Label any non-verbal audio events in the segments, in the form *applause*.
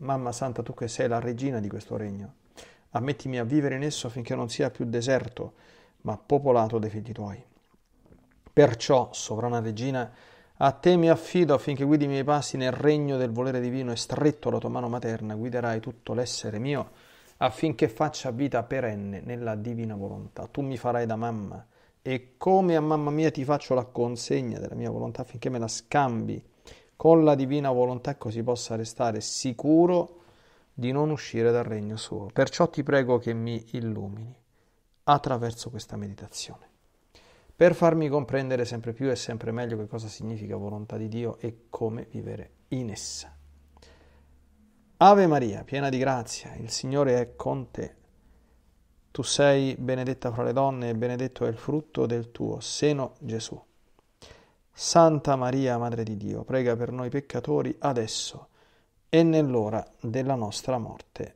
Mamma Santa, tu che sei la regina di questo regno, ammettimi a vivere in esso finché non sia più deserto, ma popolato dei figli tuoi. Perciò, sovrana regina, a te mi affido affinché guidi i miei passi nel regno del volere divino e stretto alla tua mano materna guiderai tutto l'essere mio affinché faccia vita perenne nella divina volontà. Tu mi farai da mamma e come a mamma mia ti faccio la consegna della mia volontà affinché me la scambi con la divina volontà così possa restare sicuro di non uscire dal regno suo. Perciò ti prego che mi illumini attraverso questa meditazione, per farmi comprendere sempre più e sempre meglio che cosa significa volontà di Dio e come vivere in essa. Ave Maria, piena di grazia, il Signore è con te. Tu sei benedetta fra le donne e benedetto è il frutto del tuo seno, Gesù. Santa Maria, Madre di Dio, prega per noi peccatori adesso e nell'ora della nostra morte.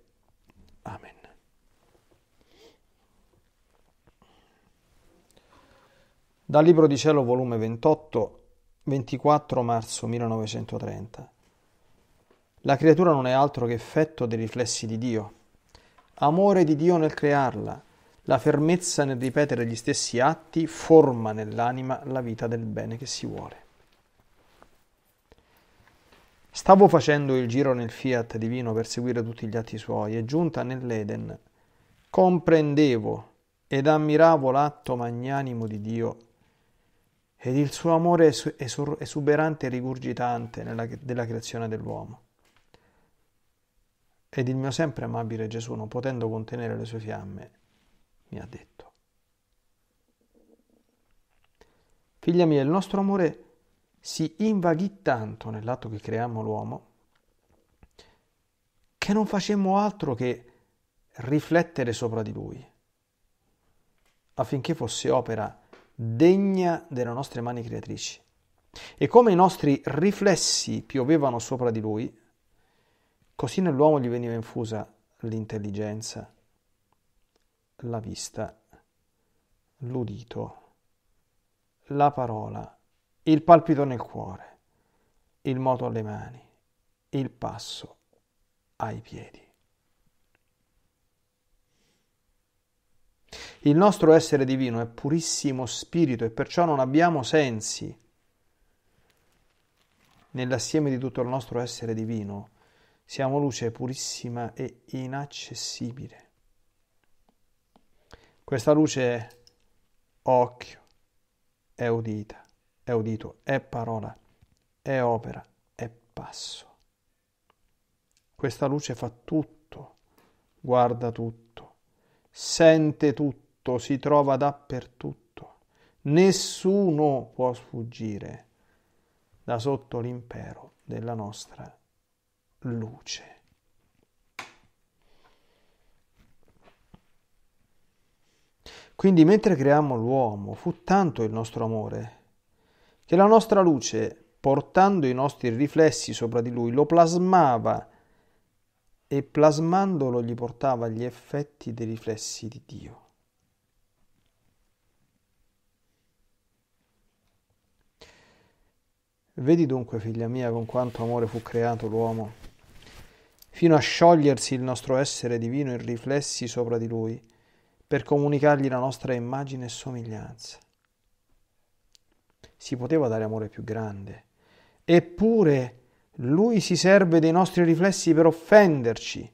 Amen. Dal Libro di Cielo, volume 28, 24 marzo 1930. La creatura non è altro che effetto dei riflessi di Dio. Amore di Dio nel crearla, la fermezza nel ripetere gli stessi atti forma nell'anima la vita del bene che si vuole. Stavo facendo il giro nel fiat divino per seguire tutti gli atti suoi e giunta nell'Eden comprendevo ed ammiravo l'atto magnanimo di Dio ed il suo amore esuberante e rigurgitante nella, della creazione dell'uomo. Ed il mio sempre amabile Gesù, non potendo contenere le sue fiamme, mi ha detto. Figlia mia, il nostro amore si invaghì tanto nell'atto che creammo l'uomo che non facemmo altro che riflettere sopra di lui affinché fosse opera degna delle nostre mani creatrici. E come i nostri riflessi piovevano sopra di lui, così nell'uomo gli veniva infusa l'intelligenza, la vista, l'udito, la parola, il palpito nel cuore, il moto alle mani, il passo ai piedi. Il nostro essere divino è purissimo spirito e perciò non abbiamo sensi. Nell'assieme di tutto il nostro essere divino siamo luce purissima e inaccessibile. Questa luce è occhio, è udita, è udito, è parola, è opera, è passo. Questa luce fa tutto, guarda tutto, sente tutto, si trova dappertutto. Nessuno può sfuggire da sotto l'impero della nostra luce. Quindi mentre creiamo l'uomo fu tanto il nostro amore che la nostra luce, portando i nostri riflessi sopra di lui, lo plasmava e plasmandolo gli portava gli effetti dei riflessi di Dio. Vedi dunque, figlia mia, con quanto amore fu creato l'uomo, fino a sciogliersi il nostro essere divino in riflessi sopra di lui per comunicargli la nostra immagine e somiglianza. Si poteva dare amore più grande, eppure lui si serve dei nostri riflessi per offenderci,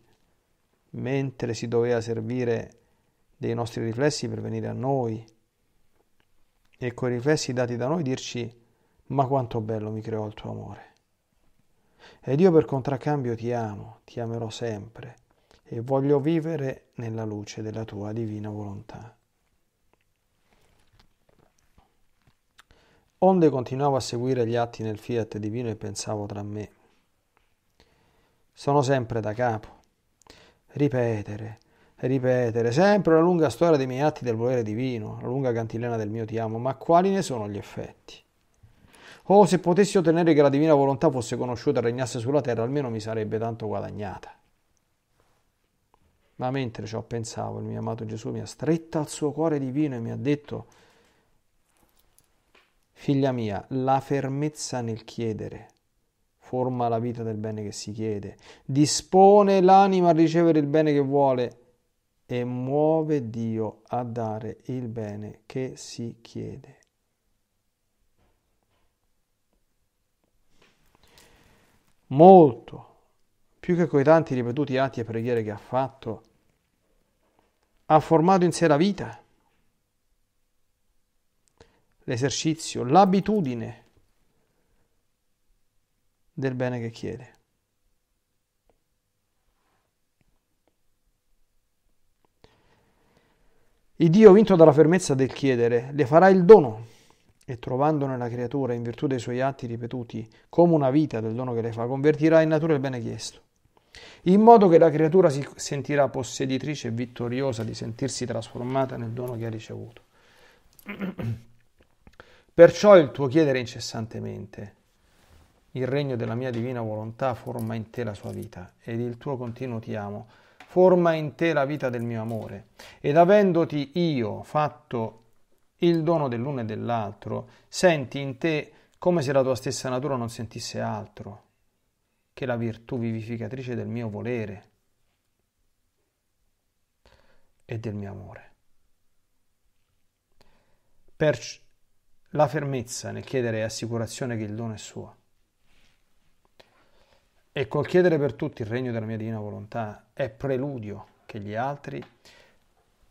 mentre si doveva servire dei nostri riflessi per venire a noi e coi riflessi dati da noi dirci ma quanto bello mi creò il tuo amore. Ed io per contraccambio ti amo, ti amerò sempre e voglio vivere nella luce della tua divina volontà. Onde continuavo a seguire gli atti nel fiat divino e pensavo tra me. Sono sempre da capo. Ripetere, ripetere, sempre la lunga storia dei miei atti del volere divino, la lunga cantilena del mio ti amo, ma quali ne sono gli effetti? Oh, se potessi ottenere che la divina volontà fosse conosciuta e regnasse sulla terra, almeno mi sarebbe tanto guadagnata. Ma mentre ciò pensavo, il mio amato Gesù mi ha stretta al suo cuore divino e mi ha detto, Figlia mia, la fermezza nel chiedere forma la vita del bene che si chiede, dispone l'anima a ricevere il bene che vuole e muove Dio a dare il bene che si chiede. Molto più che coi tanti ripetuti atti e preghiere che ha fatto, ha formato in sé la vita, l'esercizio, l'abitudine del bene che chiede. Il Dio, vinto dalla fermezza del chiedere, le farà il dono e trovando nella creatura, in virtù dei suoi atti ripetuti, come una vita del dono che le fa, convertirà in natura il bene chiesto in modo che la creatura si sentirà posseditrice e vittoriosa di sentirsi trasformata nel dono che ha ricevuto. *clears throat* Perciò il tuo chiedere incessantemente, il regno della mia divina volontà forma in te la sua vita ed il tuo continuo ti amo, forma in te la vita del mio amore. Ed avendoti io fatto il dono dell'uno e dell'altro, senti in te come se la tua stessa natura non sentisse altro che la virtù vivificatrice del mio volere e del mio amore. Per la fermezza nel chiedere assicurazione che il dono è suo. E col chiedere per tutti il regno della mia divina volontà è preludio che gli altri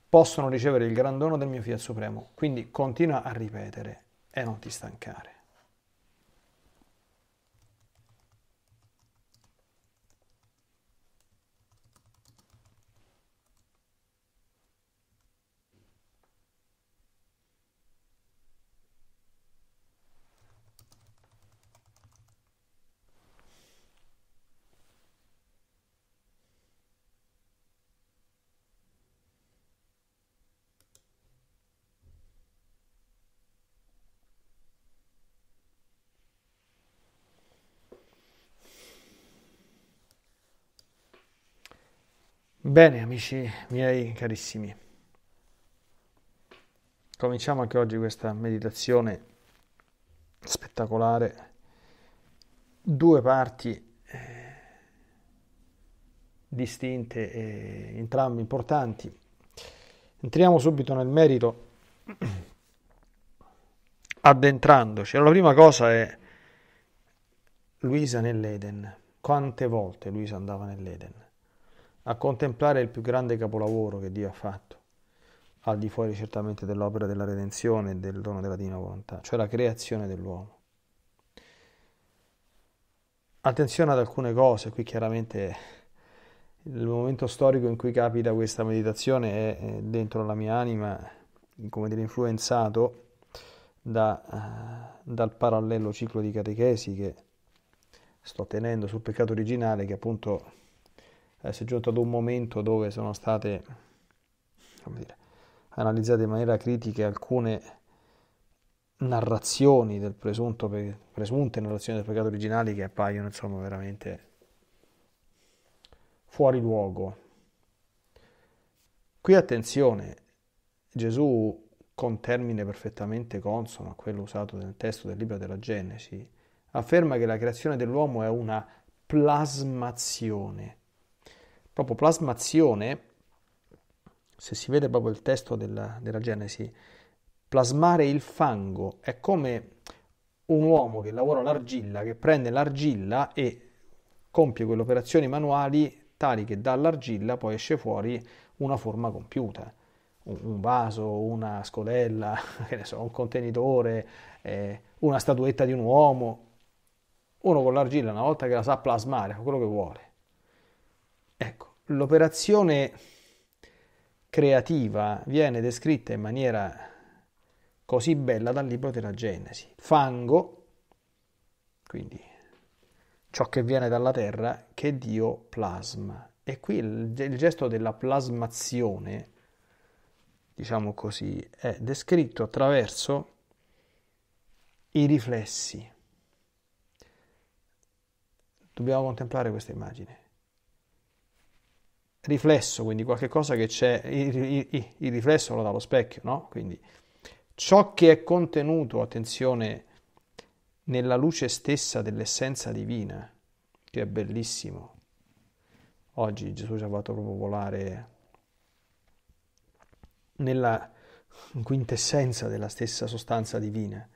possono ricevere il gran dono del mio Fiat Supremo. Quindi continua a ripetere e non ti stancare. Bene, amici miei carissimi, cominciamo anche oggi questa meditazione spettacolare, due parti eh, distinte e entrambe importanti. Entriamo subito nel merito *clears throat* addentrandoci. Allora, la prima cosa è Luisa nell'Eden. Quante volte Luisa andava nell'Eden? a contemplare il più grande capolavoro che Dio ha fatto, al di fuori certamente dell'opera della redenzione e del dono della divina volontà, cioè la creazione dell'uomo. Attenzione ad alcune cose, qui chiaramente il momento storico in cui capita questa meditazione è eh, dentro la mia anima, come dire, influenzato da, eh, dal parallelo ciclo di catechesi che sto tenendo sul peccato originale che appunto eh, si è giunto ad un momento dove sono state dire, analizzate in maniera critica alcune narrazioni del presunto, presunte narrazioni del peccato originali che appaiono insomma veramente fuori luogo. Qui attenzione, Gesù con termine perfettamente consono a quello usato nel testo del libro della Genesi, afferma che la creazione dell'uomo è una plasmazione proprio plasmazione, se si vede proprio il testo della, della Genesi, plasmare il fango è come un uomo che lavora l'argilla, che prende l'argilla e compie quelle operazioni manuali tali che dall'argilla poi esce fuori una forma compiuta, un, vaso, una scodella, *laughs* che ne so, un contenitore, eh, una statuetta di un uomo. Uno con l'argilla, una volta che la sa plasmare, fa quello che vuole. Ecco, l'operazione creativa viene descritta in maniera così bella dal libro della Genesi. Fango, quindi ciò che viene dalla terra, che Dio plasma. E qui il, il gesto della plasmazione, diciamo così, è descritto attraverso i riflessi. Dobbiamo contemplare questa immagine riflesso, quindi qualcosa che c'è, il, il, il, riflesso lo dà lo specchio, no? Quindi ciò che è contenuto, attenzione, nella luce stessa dell'essenza divina, che è bellissimo. Oggi Gesù ci ha fatto proprio volare nella quintessenza della stessa sostanza divina.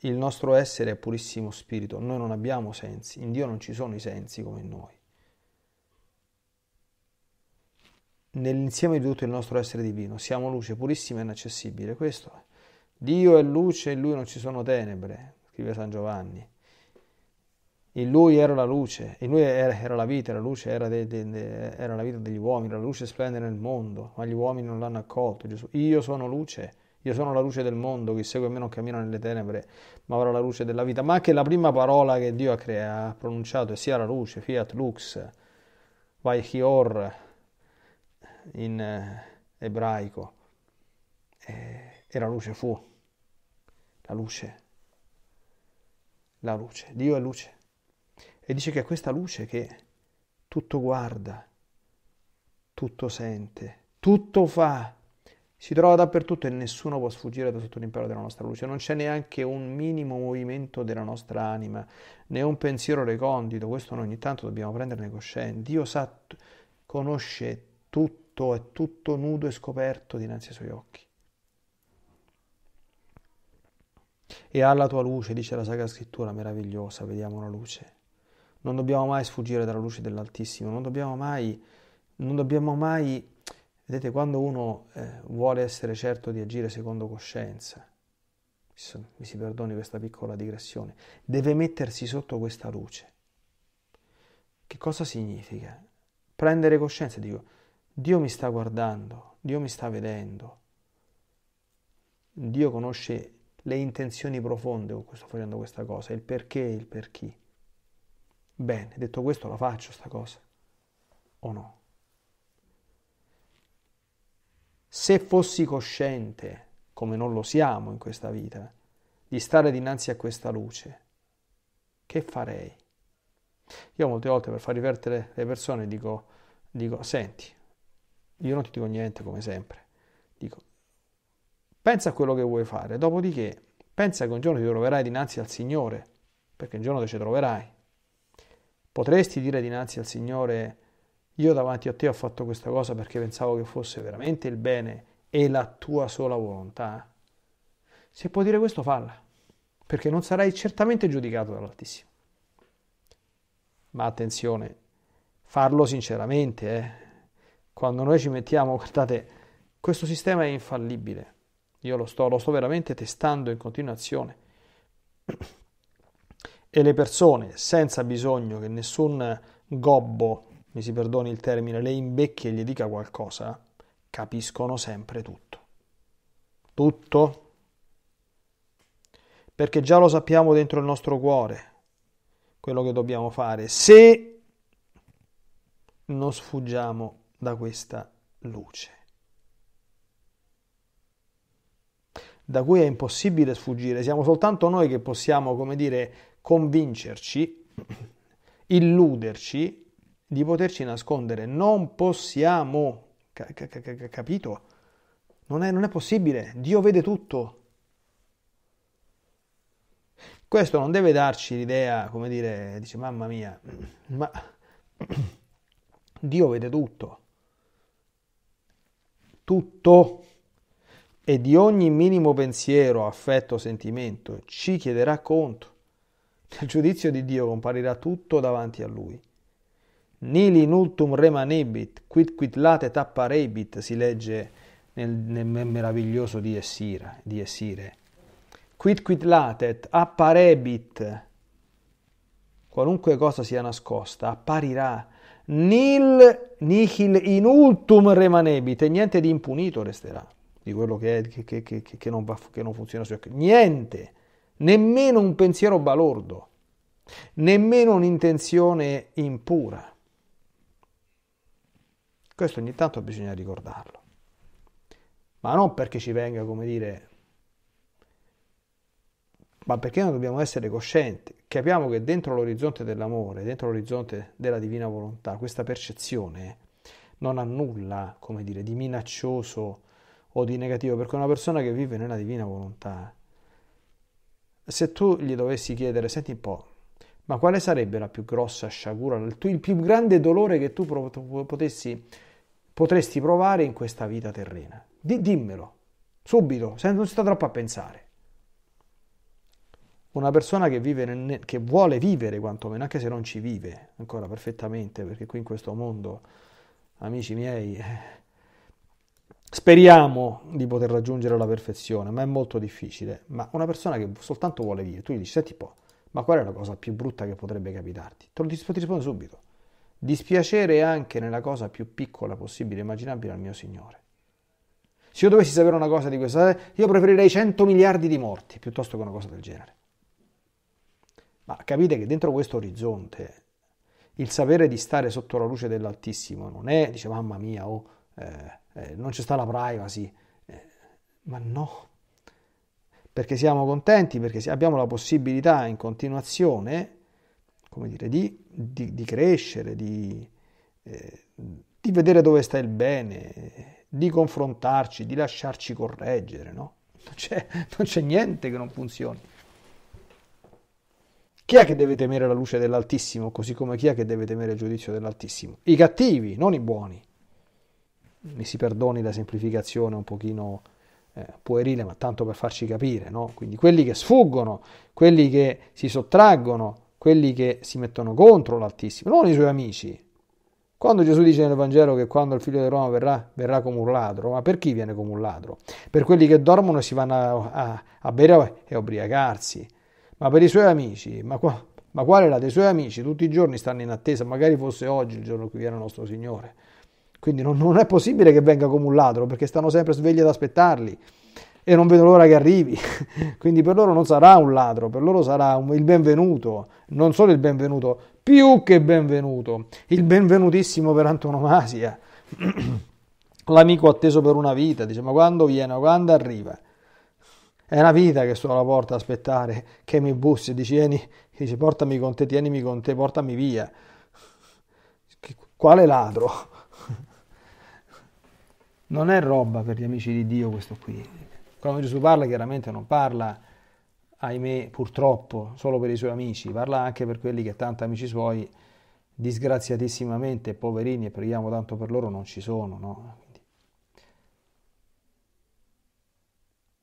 Il nostro essere è purissimo spirito, noi non abbiamo sensi, in Dio non ci sono i sensi come in noi. nell'insieme di tutto il nostro essere divino. Siamo luce purissima e inaccessibile, questo è. Dio è luce, in lui non ci sono tenebre, scrive San Giovanni. In lui era la luce, in lui era, era la vita, la luce era, de, de, de, era, la vita degli uomini, la luce splende nel mondo, ma gli uomini non l'hanno accolto. Gesù. Io sono luce, io sono la luce del mondo, chi segue me non cammina nelle tenebre, ma avrà la luce della vita. Ma anche la prima parola che Dio ha, crea, ha pronunciato è sia la luce, fiat lux, vai chior, in eh, ebraico, e la luce fu, la luce, la luce, Dio è luce. E dice che è questa luce che tutto guarda, tutto sente, tutto fa, si trova dappertutto e nessuno può sfuggire da sotto l'impero della nostra luce. Non c'è neanche un minimo movimento della nostra anima, né un pensiero recondito. Questo noi ogni tanto dobbiamo prenderne coscienza. Dio sa, conosce tutto tutto, è tutto nudo e scoperto dinanzi ai suoi occhi. E alla tua luce, dice la Sacra Scrittura meravigliosa, vediamo la luce. Non dobbiamo mai sfuggire dalla luce dell'Altissimo, non dobbiamo mai, non dobbiamo mai vedete, quando uno eh, vuole essere certo di agire secondo coscienza, mi si perdoni questa piccola digressione, deve mettersi sotto questa luce. Che cosa significa? Prendere coscienza, dico, Dio mi sta guardando, Dio mi sta vedendo. Dio conosce le intenzioni profonde con cui sto facendo questa cosa, il perché e il per chi. Bene, detto questo la faccio sta cosa o no? Se fossi cosciente, come non lo siamo in questa vita, di stare dinanzi a questa luce, che farei? Io molte volte per far divertere le persone dico, dico senti, io non ti dico niente come sempre, dico pensa a quello che vuoi fare, dopodiché pensa che un giorno ti troverai dinanzi al Signore, perché un giorno te ci troverai. Potresti dire dinanzi al Signore, io davanti a te ho fatto questa cosa perché pensavo che fosse veramente il bene e la tua sola volontà. Se puoi dire questo, falla, perché non sarai certamente giudicato dall'Altissimo. Ma attenzione, farlo sinceramente, eh? Quando noi ci mettiamo, *laughs* guardate, questo sistema è infallibile. Io lo sto, lo sto veramente testando in continuazione. *clears throat* E le persone, senza bisogno che nessun gobbo, mi si perdoni il termine, le imbecchi e gli dica qualcosa, capiscono sempre tutto. Tutto. Perché già lo sappiamo dentro il nostro cuore, quello che dobbiamo fare. Se non sfuggiamo da questa luce, da cui è impossibile sfuggire. Siamo soltanto noi che possiamo, come dire, convincerci, illuderci di poterci nascondere. Non possiamo, capito? Non è, non è possibile, Dio vede tutto. Questo non deve darci l'idea, come dire, dice mamma mia, ma *clears throat* Dio vede tutto tutto e di ogni minimo pensiero, affetto, sentimento, ci chiederà conto. Nel giudizio di Dio comparirà tutto davanti a Lui. Nili nultum remanebit, quid quid latet apparebit, si legge nel, nel meraviglioso di Essire, di Essire. Quid quid latet apparebit, qualunque cosa sia nascosta, apparirà, nil nihil in ultum e niente di impunito resterà di quello che, è, che, che, che non, va, non, funziona. Niente, nemmeno un pensiero balordo, nemmeno un'intenzione impura. Questo ogni tanto bisogna ricordarlo, ma non perché ci venga, come dire, ma perché noi dobbiamo essere coscienti. Capiamo che dentro l'orizzonte dell'amore, dentro l'orizzonte della divina volontà, questa percezione non ha nulla, come dire, di minaccioso o di negativo, perché una persona che vive nella divina volontà, se tu gli dovessi chiedere, senti un po', ma quale sarebbe la più grossa sciagura, il, più grande dolore che tu potessi, potresti provare in questa vita terrena? dimmelo, subito, non si sta troppo a pensare una persona che, vive nel, che vuole vivere quantomeno, anche se non ci vive ancora perfettamente, perché qui in questo mondo, amici miei, eh, speriamo di poter raggiungere la perfezione, ma è molto difficile. Ma una persona che soltanto vuole vivere, tu gli dici, senti un po', ma qual è la cosa più brutta che potrebbe capitarti? Te lo ti rispondo subito. Dispiacere anche nella cosa più piccola possibile, immaginabile al mio Signore. Se io dovessi sapere una cosa di questa, eh, io preferirei 100 miliardi di morti piuttosto che una cosa del genere. Ma capite che dentro questo orizzonte il sapere di stare sotto la luce dell'Altissimo non è, dice mamma mia, oh, eh, eh, non c'è sta la privacy, eh, ma no, perché siamo contenti, perché abbiamo la possibilità in continuazione, come dire, di, di, di crescere, di, eh, di, vedere dove sta il bene, di confrontarci, di lasciarci correggere, no? non c'è, non c'è niente che non funzioni. Chi è che deve temere la luce dell'Altissimo, così come chi è che deve temere il giudizio dell'Altissimo? I cattivi, non i buoni. Mi si perdoni la semplificazione un pochino eh, puerile, ma tanto per farci capire, no? Quindi quelli che sfuggono, quelli che si sottraggono, quelli che si mettono contro l'Altissimo, non i suoi amici. Quando Gesù dice nel Vangelo che quando il figlio di Roma verrà, verrà come un ladro, ma per chi viene come un ladro? Per quelli che dormono e si vanno a, a, a bere e a ubriacarsi, ma per i suoi amici, ma, qua, ma quale là dei suoi amici, tutti i giorni stanno in attesa, magari fosse oggi il giorno in cui viene il nostro Signore. Quindi non, non, è possibile che venga come un ladro, perché stanno sempre svegli ad aspettarli e non vedono l'ora che arrivi. *laughs* Quindi per loro non sarà un ladro, per loro sarà un, il benvenuto, non solo il benvenuto, più che benvenuto, il benvenutissimo per antonomasia. *clears throat* L'amico atteso per una vita, dice ma quando viene, quando arriva? È una vita che sto alla porta a aspettare che mi bussi, dici, vieni, dici, portami con te, tienimi con te, portami via. Quale ladro? *laughs* Non è roba per gli amici di Dio questo qui. Quando Gesù parla chiaramente non parla, ahimè, purtroppo, solo per i suoi amici, parla anche per quelli che tanti amici suoi, disgraziatissimamente, poverini, e preghiamo tanto per loro, non ci sono. No?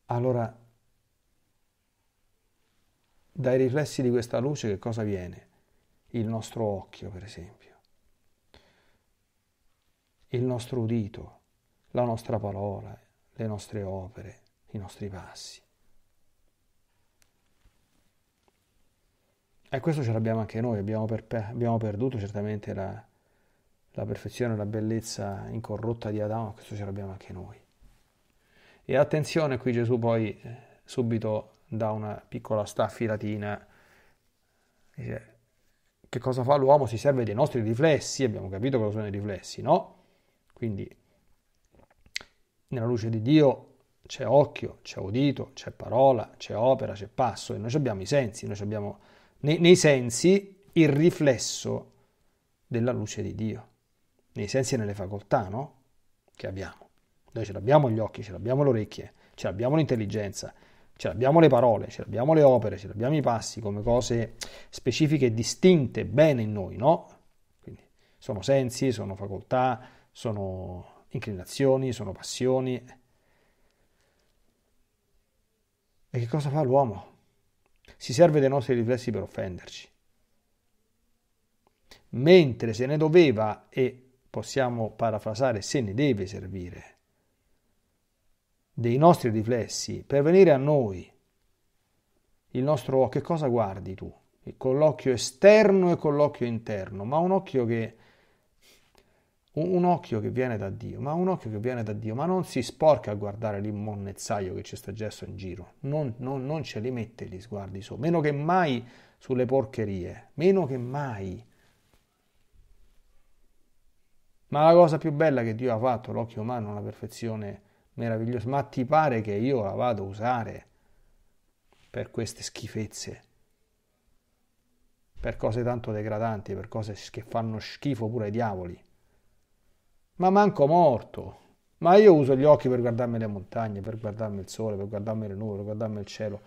Allora dai riflessi di questa luce che cosa viene? Il nostro occhio, per esempio, il nostro udito, la nostra parola, le nostre opere, i nostri passi. E questo ce l'abbiamo anche noi, abbiamo, perpe- abbiamo perduto certamente la, la perfezione, la bellezza incorrotta di Adamo, questo ce l'abbiamo anche noi. E attenzione, qui Gesù poi eh, subito da una piccola staffilatina. che cosa fa l'uomo? Si serve dei nostri riflessi, abbiamo capito cosa sono i riflessi, no? Quindi nella luce di Dio c'è occhio, c'è udito, c'è parola, c'è opera, c'è passo e noi abbiamo i sensi, noi abbiamo nei, nei sensi il riflesso della luce di Dio, nei sensi e nelle facoltà, no? Che abbiamo. Noi ce l'abbiamo gli occhi, ce l'abbiamo le orecchie, ce l'abbiamo l'intelligenza, ce l'abbiamo le parole, ce l'abbiamo le opere, ce l'abbiamo i passi come cose specifiche e distinte bene in noi, no? Quindi sono sensi, sono facoltà, sono inclinazioni, sono passioni. E che cosa fa l'uomo? Si serve dei nostri riflessi per offenderci. Mentre se ne doveva, e possiamo parafrasare, se ne deve servire dei nostri riflessi per venire a noi. Il nostro occhio, che cosa guardi tu? Con l'occhio esterno e con l'occhio interno, ma un occhio che un, occhio che viene da Dio, ma un occhio che viene da Dio, ma non si sporca a guardare l'immonnezzaio che ci sta gesso in giro, non, non, non ce li mette gli sguardi su, meno che mai sulle porcherie, meno che mai. Ma la cosa più bella che Dio ha fatto, l'occhio umano, la una perfezione meraviglioso. ma ti pare che io la vado a usare per queste schifezze? Per cose tanto degradanti, per cose che fanno schifo pure ai diavoli. Ma manco morto. Ma io uso gli occhi per guardarmi le montagne, per guardarmi il sole, per guardarmi le nuvole, per guardarmi il cielo,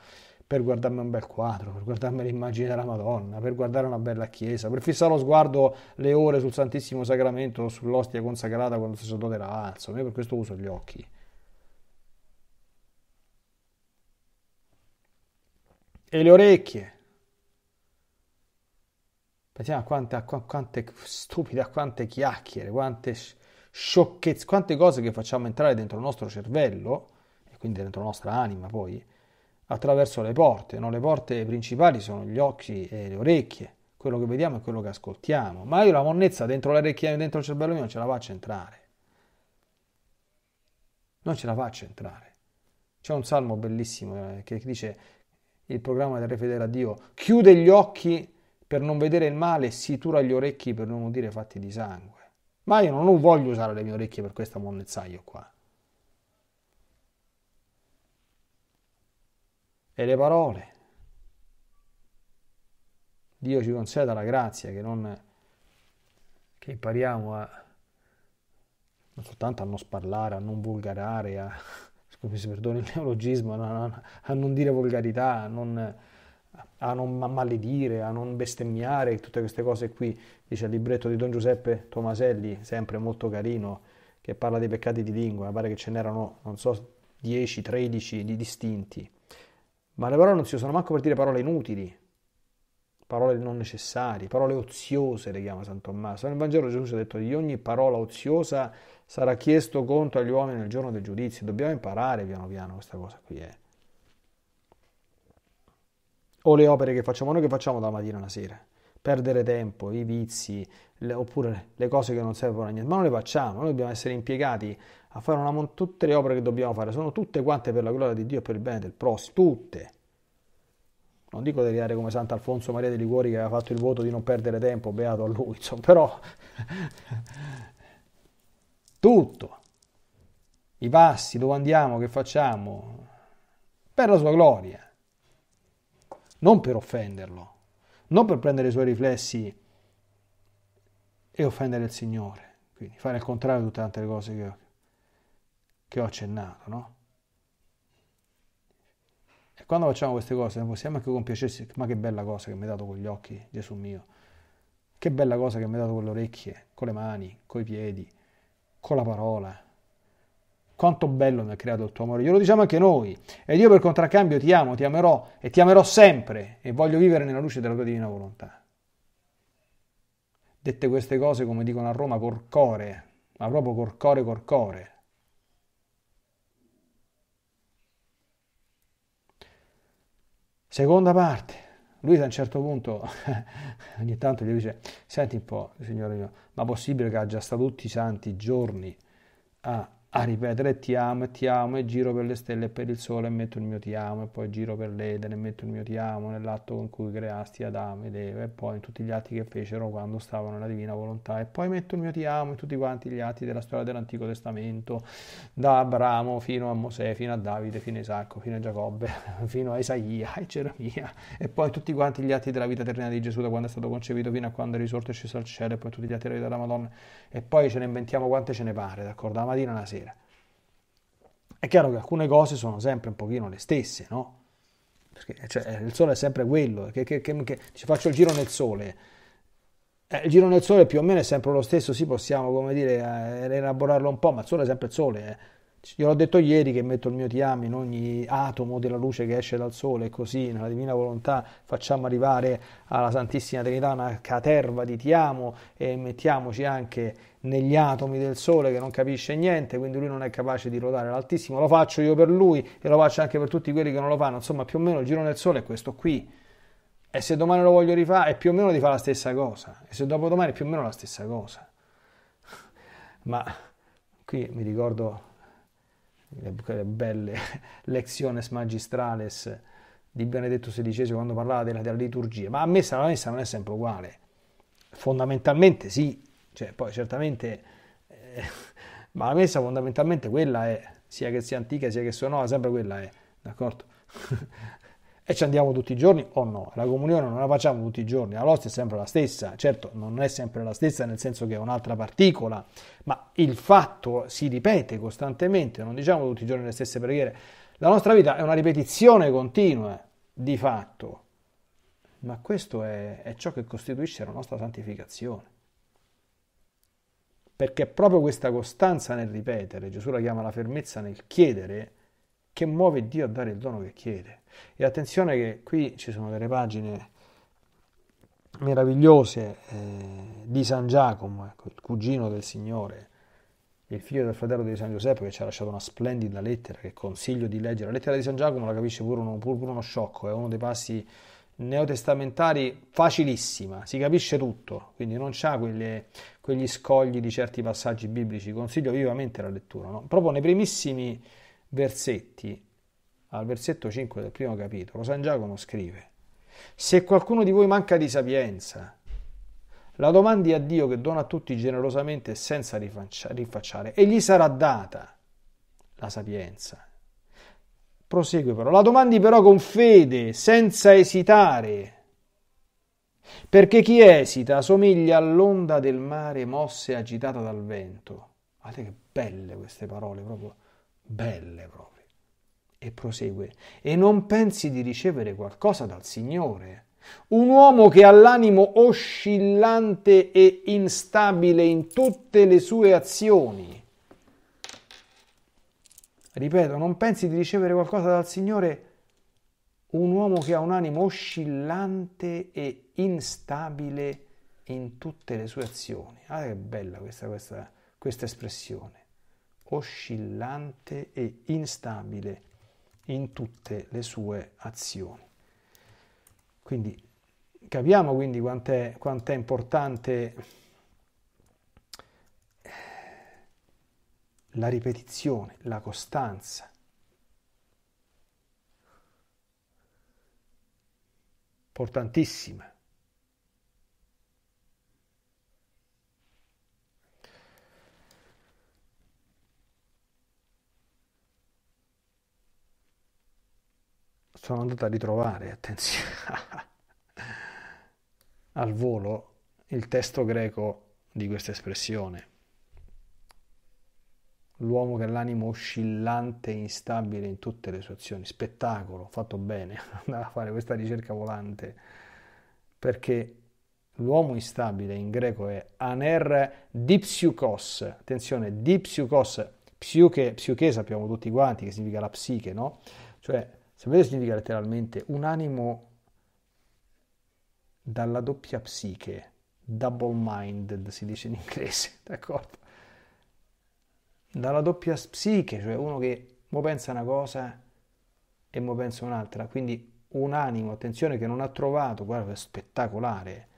per guardarmi un bel quadro, per guardarmi l'immagine della Madonna, per guardare una bella chiesa, per fissare lo sguardo le ore sul Santissimo Sacramento o sull'ostia consacrata quando il sacerdote la alza. Io per questo uso gli occhi. e le orecchie. Pensiamo a quante, a quante stupide, a quante chiacchiere, quante sciocchezze, quante cose che facciamo entrare dentro il nostro cervello, e quindi dentro la nostra anima poi, attraverso le porte. No? Le porte principali sono gli occhi e le orecchie, quello che vediamo è quello che ascoltiamo. Ma io la monnezza dentro le orecchie, dentro il cervello mio non ce la faccio entrare. Non ce la faccio entrare. C'è un salmo bellissimo eh, che dice il programma del Re fedele a Dio, chiude gli occhi per non vedere il male, si tura gli orecchi per non udire fatti di sangue. Ma io non voglio usare le mie orecchie per questo monnezzaio qua. E le parole. Dio ci conceda la grazia che, non, che impariamo a non soltanto a non sparlare, a non vulgarare, a, scusi, si perdoni il neologismo, a, non dire volgarità, a non, a non maledire, a non bestemmiare, tutte queste cose qui, dice il libretto di Don Giuseppe Tomaselli, sempre molto carino, che parla dei peccati di lingua, pare che ce n'erano, non so, 10, 13 di distinti. Ma le parole non si usano manco per dire parole inutili, parole non necessarie, parole oziose, le chiama San Tommaso. Nel Vangelo Gesù ci ha detto di ogni parola oziosa sarà chiesto conto agli uomini nel giorno del giudizio. Dobbiamo imparare piano piano questa cosa qui. Eh. O le opere che facciamo noi che facciamo dalla mattina alla sera. Perdere tempo, i vizi, le, oppure le cose che non servono a niente. Ma non le facciamo, noi dobbiamo essere impiegati a fare una, tutte le opere che dobbiamo fare. Sono tutte quante per la gloria di Dio e per il bene del prossimo. Tutte. Non dico devi dare come Sant'Alfonso Maria dei Liguori che aveva fatto il voto di non perdere tempo, beato a lui, insomma, però tutto, i passi, dove andiamo, che facciamo, per la sua gloria, non per offenderlo, non per prendere i suoi riflessi e offendere il Signore. Quindi fare il contrario di tutte le altre cose che ho, che ho accennato, no? E quando facciamo queste cose non possiamo anche compiacersi, ma che bella cosa che mi hai dato con gli occhi, Gesù mio, che bella cosa che mi hai dato con le orecchie, con le mani, coi piedi, con la parola. Quanto bello mi ha creato il tuo amore, glielo diciamo anche noi. Ed io per contraccambio ti amo, ti amerò e ti amerò sempre e voglio vivere nella luce della tua divina volontà. Dette queste cose, come dicono a Roma, corcore, ma proprio corcore, corcore. Seconda parte. Lui a un certo punto, *laughs* ogni tanto gli dice, senti un po', signore mio, ma è possibile che ha già stato tutti i santi giorni a a ripetere ti amo e ti amo e giro per le stelle e per il sole e metto il mio ti amo e poi giro per l'Eden e metto il mio ti amo nell'atto con cui creasti Adamo ed Eva e poi in tutti gli atti che fecero quando stavano nella divina volontà e poi metto il mio ti amo in tutti quanti gli atti della storia dell'Antico Testamento da Abramo fino a Mosè fino a Davide fino a Isacco fino a Giacobbe *laughs* fino a Isaia e Geremia e poi in tutti quanti gli atti della vita eterna di Gesù da quando è stato concepito fino a quando è risorto e sceso al cielo e poi tutti gli atti della vita della Madonna e poi ce ne inventiamo quante ce ne pare d'accordo la mattina alla sera è chiaro che alcune cose sono sempre un pochino le stesse, no? Perché cioè, il sole è sempre quello, che, che, che, che ci faccio il giro nel sole. Eh, il giro nel sole più o meno è sempre lo stesso, sì possiamo come dire eh, elaborarlo un po', ma il sole è sempre il sole. Eh l'ho detto ieri che metto il mio ti amo in ogni atomo della luce che esce dal sole e così nella divina volontà facciamo arrivare alla Santissima Trinità una caterva di ti amo e mettiamoci anche negli atomi del sole che non capisce niente, quindi lui non è capace di rodare l'altissimo. Lo faccio io per lui e lo faccio anche per tutti quelli che non lo fanno. Insomma, più o meno il giro del sole è questo qui. E se domani lo voglio rifare, è più o meno di fare la stessa cosa. E se dopodomani è più o meno la stessa cosa. *laughs* Ma qui mi ricordo le eh, eh, belle *laughs* lecciones magistrales di Benedetto XVI quando parlava della, della liturgia, ma a messa la messa non è sempre uguale. Fondamentalmente sì, cioè, poi certamente, eh, *laughs* ma la messa fondamentalmente quella è, sia che sia antica sia che sia nuova, sempre quella è, d'accordo? *laughs* e ci andiamo tutti i giorni o no? La comunione non la facciamo tutti i giorni, la l'ostia è sempre la stessa, certo non è sempre la stessa nel senso che è un'altra particola, ma il fatto si ripete costantemente, non diciamo tutti i giorni le stesse preghiere. La nostra vita è una ripetizione continua, di fatto, ma questo è, è ciò che costituisce la nostra santificazione perché è proprio questa costanza nel ripetere, Gesù la chiama la fermezza nel chiedere, che muove Dio a dare il dono che chiede. E attenzione che qui ci sono delle pagine meravigliose eh, di San Giacomo, ecco, il cugino del Signore, il figlio del fratello di San Giuseppe che ci ha lasciato una splendida lettera che consiglio di leggere. La lettera di San Giacomo la capisce pure uno, pure uno sciocco, è uno dei passi neotestamentari facilissima, si capisce tutto, quindi non c'ha quelle, quegli scogli di certi passaggi biblici, consiglio vivamente la lettura. No? Proprio nei primissimi versetti al versetto 5 del primo capitolo, San Giacomo scrive, se qualcuno di voi manca di sapienza, la domandi a Dio che dona a tutti generosamente e senza rinfacciare, e gli sarà data la sapienza. Prosegue però, la domandi però con fede, senza esitare, perché chi esita somiglia all'onda del mare mossa e agitata dal vento. Guardate che belle queste parole, proprio belle proprio e prosegue, e non pensi di ricevere qualcosa dal Signore. Un uomo che ha l'animo oscillante e instabile in tutte le sue azioni. Ripeto, non pensi di ricevere qualcosa dal Signore. Un uomo che ha un animo oscillante e instabile in tutte le sue azioni. Ah, che bella questa, questa, questa espressione. Oscillante e instabile in tutte le sue azioni. Quindi capiamo quindi quanto è importante eh, la ripetizione, la costanza. Importantissima. sono andato a ritrovare, attenzione, *laughs* al volo il testo greco di questa espressione. L'uomo che è l'animo oscillante e instabile in tutte le sue azioni. Spettacolo, fatto bene, *laughs* andare a fare questa ricerca volante. Perché l'uomo instabile in greco è aner dipsiukos. Attenzione, dipsiukos, psiche, psiche sappiamo tutti quanti che significa la psiche, no? Cioè Sapete significa letteralmente un animo dalla doppia psiche, double minded si dice in inglese, *laughs* d'accordo? Dalla doppia psiche, cioè uno che mo pensa una cosa e mo pensa un'altra, quindi un animo, attenzione, che non ha trovato, guarda, è spettacolare,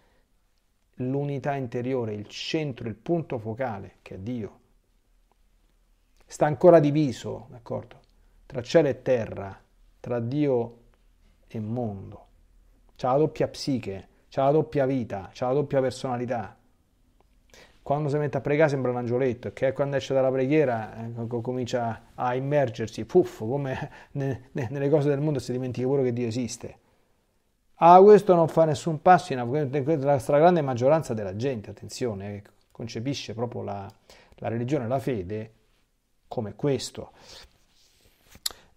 l'unità interiore, il centro, il punto focale, che è Dio. Sta ancora diviso, d'accordo? Tra cielo e terra, tra Dio e mondo. C'è la doppia psiche, c'è la doppia vita, c'è la doppia personalità. Quando si mette a pregare sembra un angioletto, che quando esce dalla preghiera eh, comincia a immergersi, puff, come ne, ne, nelle cose del mondo si dimentica pure che Dio esiste. Ah, questo non fa nessun passo in la stragrande maggioranza della gente, attenzione, eh, concepisce proprio la, la religione, la fede, come questo.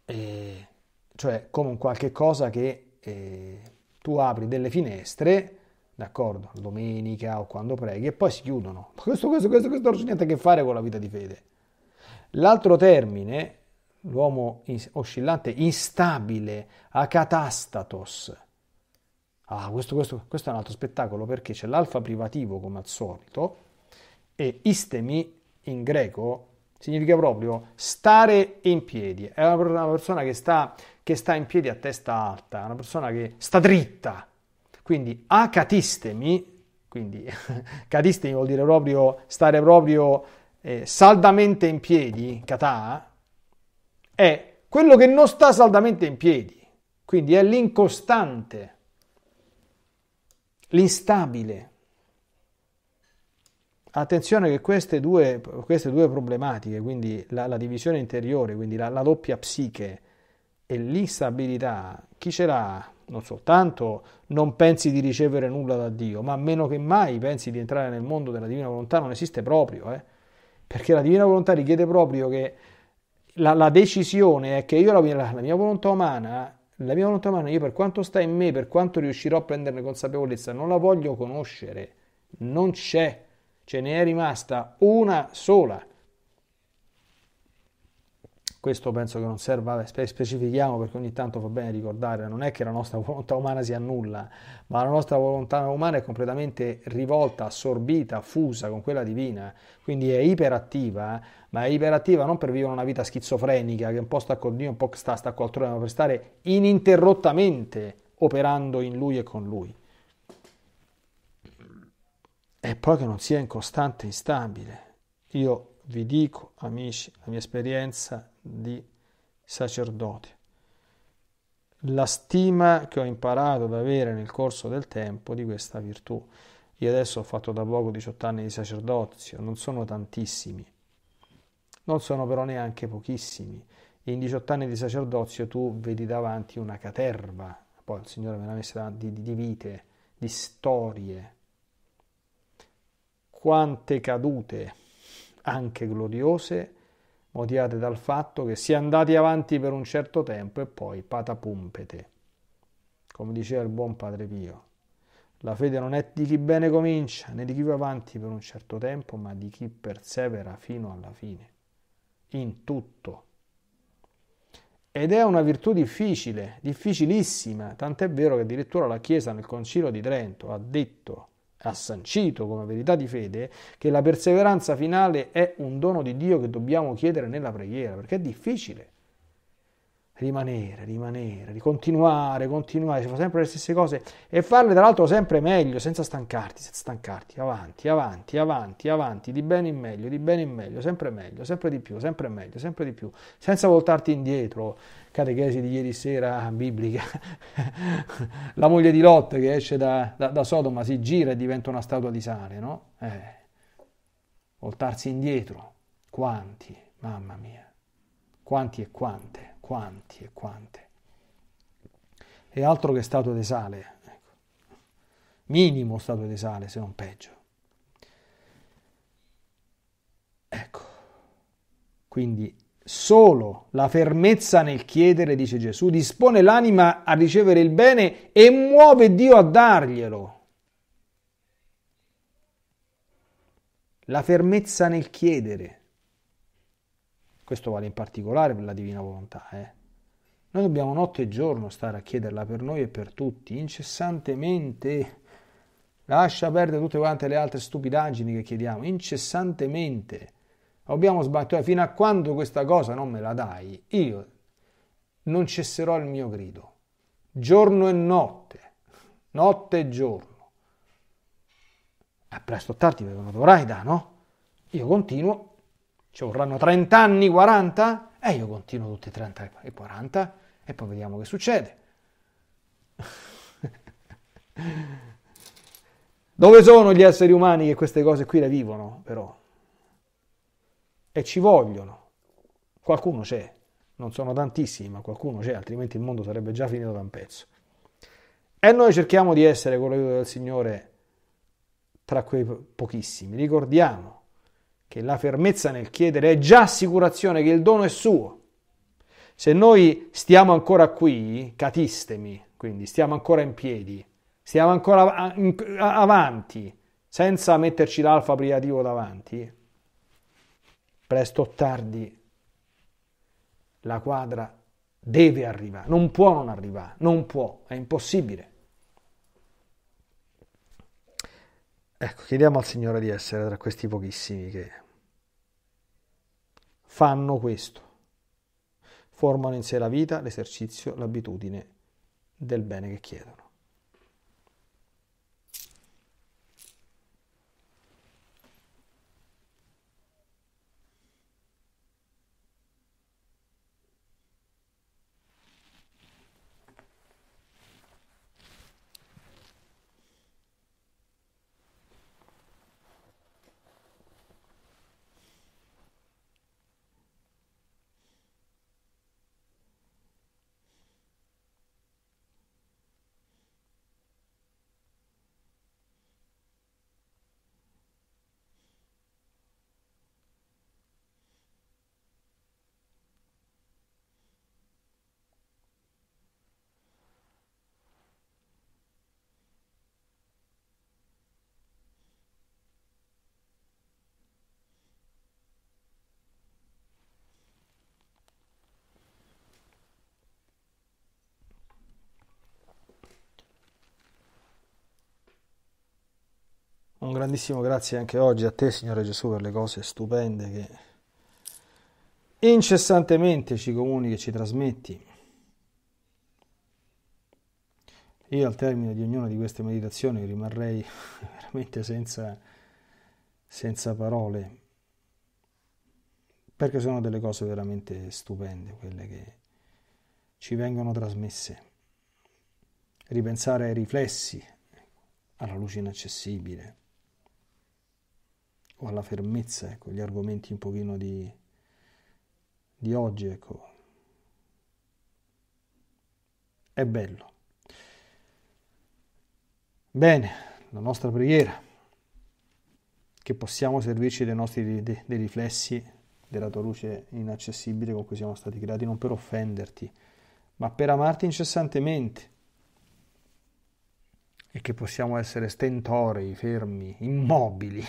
E cioè come un qualche cosa che eh, tu apri delle finestre, d'accordo, domenica o quando preghi, e poi si chiudono. Questo, questo, questo, questo non c'è niente a che fare con la vita di fede. L'altro termine, l'uomo oscillante, instabile, acatastatos. Ah, questo, questo, questo è un altro spettacolo perché c'è l'alfa privativo come al solito e istemi in greco significa proprio stare in piedi. È una persona che sta, che sta in piedi a testa alta, è una persona che sta dritta. Quindi acatistemi, quindi *laughs* catistemi vuol dire proprio stare proprio eh, saldamente in piedi, katà, è quello che non sta saldamente in piedi. Quindi è l'incostante, l'instabile Attenzione che queste due, queste due problematiche, quindi la, la, divisione interiore, quindi la, la doppia psiche e l'instabilità, chi ce l'ha non soltanto non pensi di ricevere nulla da Dio, ma meno che mai pensi di entrare nel mondo della divina volontà, non esiste proprio, eh? perché la divina volontà richiede proprio che la, la decisione è che io la, la, la, mia volontà umana, la mia volontà umana, io per quanto sta in me, per quanto riuscirò a prenderne consapevolezza, non la voglio conoscere, non c'è ce ne è rimasta una sola. Questo penso che non serva, specifichiamo perché ogni tanto fa bene ricordare, non è che la nostra *laughs* volontà umana sia nulla, ma la nostra volontà umana è completamente rivolta, assorbita, fusa con quella divina, quindi è iperattiva, ma è iperattiva non per vivere una vita schizofrenica, che un po' sta con Dio, un po' sta, sta altrove, ma per stare ininterrottamente operando in Lui e con Lui e poi che non sia incostante e instabile. Io vi dico, amici, la mia esperienza di sacerdote. La stima che ho imparato ad avere nel corso del tempo di questa virtù. Io adesso ho fatto da poco 18 anni di sacerdozio, non sono tantissimi, non sono però neanche pochissimi. In 18 anni di sacerdozio tu vedi davanti una caterva, poi il Signore me l'ha messa davanti, di, di vite, di storie, quante cadute, anche gloriose, motivate dal fatto che si è andati avanti per un certo tempo e poi patapumpete. Come diceva il buon Padre Pio, la fede non è di chi bene comincia, né di chi va avanti per un certo tempo, ma di chi persevera fino alla fine, in tutto. Ed è una virtù difficile, difficilissima, tant'è vero che addirittura la Chiesa nel Concilio di Trento ha detto ha sancito come verità di fede che la perseveranza finale è un dono di Dio che dobbiamo chiedere nella preghiera, perché è difficile rimanere, rimanere, di continuare, continuare, si fa sempre le stesse cose e farle tra l'altro sempre meglio, senza stancarti, senza stancarti, avanti, avanti, avanti, avanti, di bene in meglio, di bene in meglio, sempre meglio, sempre di più, sempre meglio, sempre di più, senza voltarti indietro. Catechesi di ieri sera biblica, *laughs* la moglie di Lot che esce da, da, da, Sodoma si gira e diventa una statua di sale, no? Eh, voltarsi indietro, quanti, mamma mia, quanti e quante quanti e quante. E altro che statua di sale, ecco. minimo statua di sale, se non peggio. Ecco, quindi solo la fermezza nel chiedere, dice Gesù, dispone l'anima a ricevere il bene e muove Dio a darglielo. La fermezza nel chiedere. Questo vale in particolare per la divina volontà. Eh? Noi dobbiamo notte e giorno stare a chiederla per noi e per tutti, incessantemente. Lascia perdere tutte quante le altre stupidaggini che chiediamo, incessantemente. Dobbiamo sbattere fino a quando questa cosa non me la dai, io non cesserò il mio grido, giorno e notte, notte e giorno. A presto o tardi me lo dovrai da, no? Io continuo ci cioè, vorranno 30 anni, 40? E io continuo tutti i 30 e 40 e poi vediamo che succede. *laughs* Dove sono gli esseri umani che queste cose qui le vivono, però? E ci vogliono. Qualcuno c'è. Non sono tantissimi, ma qualcuno c'è, altrimenti il mondo sarebbe già finito da un pezzo. E noi cerchiamo di essere, con l'aiuto del Signore, tra quei pochissimi. Ricordiamo che la fermezza nel chiedere è già assicurazione che il dono è suo. Se noi stiamo ancora qui, catistemi, quindi stiamo ancora in piedi, stiamo ancora avanti, senza metterci l'alfa priativo davanti, presto o tardi la quadra deve arrivare, non può non arrivare, non può, è impossibile. Ecco, chiediamo al Signore di essere tra questi pochissimi che fanno questo. Formano in sé la vita, l'esercizio, l'abitudine del bene che chiedono. un grandissimo grazie anche oggi a te, Signore Gesù, per le cose stupende che incessantemente ci comunichi e ci trasmetti. Io al termine di ognuna di queste meditazioni rimarrei *laughs* veramente senza, senza parole, perché sono delle cose veramente stupende quelle che ci vengono trasmesse. Ripensare ai riflessi, alla luce inaccessibile, o alla fermezza, ecco, gli argomenti un pochino di, di oggi, ecco. È bello. Bene, la nostra preghiera, che possiamo servirci dei nostri dei, dei riflessi della tua luce inaccessibile con cui siamo stati creati, non per offenderti, ma per amarti incessantemente e che possiamo essere stentori, fermi, immobili,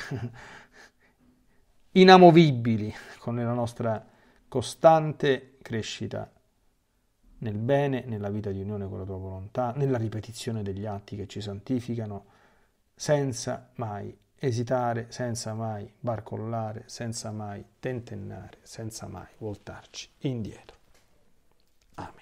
*laughs* inamovibili con la nostra costante crescita nel bene, nella vita di unione con la tua volontà, nella ripetizione degli atti che ci santificano, senza mai esitare, senza mai barcollare, senza mai tentennare, senza mai voltarci indietro. Amen